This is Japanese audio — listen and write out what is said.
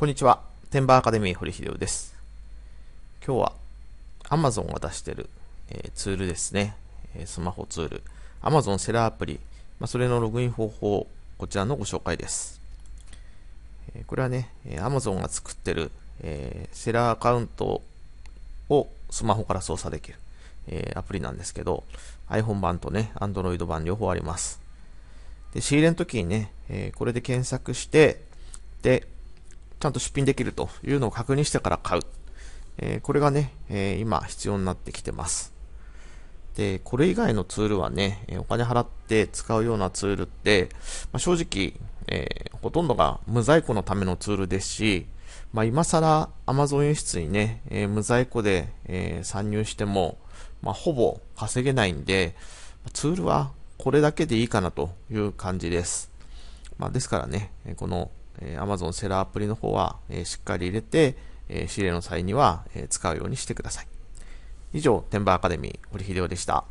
こんにちは。テンバーアカデミー堀秀夫です。今日は Amazon が出してる、えー、ツールですね、えー、スマホツール。Amazon セラーアプリ。まあ、それのログイン方法、こちらのご紹介です。えー、これはね、Amazon が作ってる、えセラーアカウントをスマホから操作できる、えアプリなんですけど、iPhone 版とね、Android 版両方あります。で、仕入れの時にね、えこれで検索して、で、ちゃんと出品できるというのを確認してから買う。えー、これがね、えー、今必要になってきてます。で、これ以外のツールはね、お金払って使うようなツールって、まあ、正直、えー、ほとんどが無在庫のためのツールですし、まあ、今更 Amazon 輸出にね、え無在庫で、え参入しても、まあ、ほぼ稼げないんで、ツールはこれだけでいいかなという感じです。まあ、ですからね、このえ Amazon セラーアプリの方は、えしっかり入れて、え仕入れの際には、え使うようにしてください。以上、テンバーアカデミー、堀秀夫でした。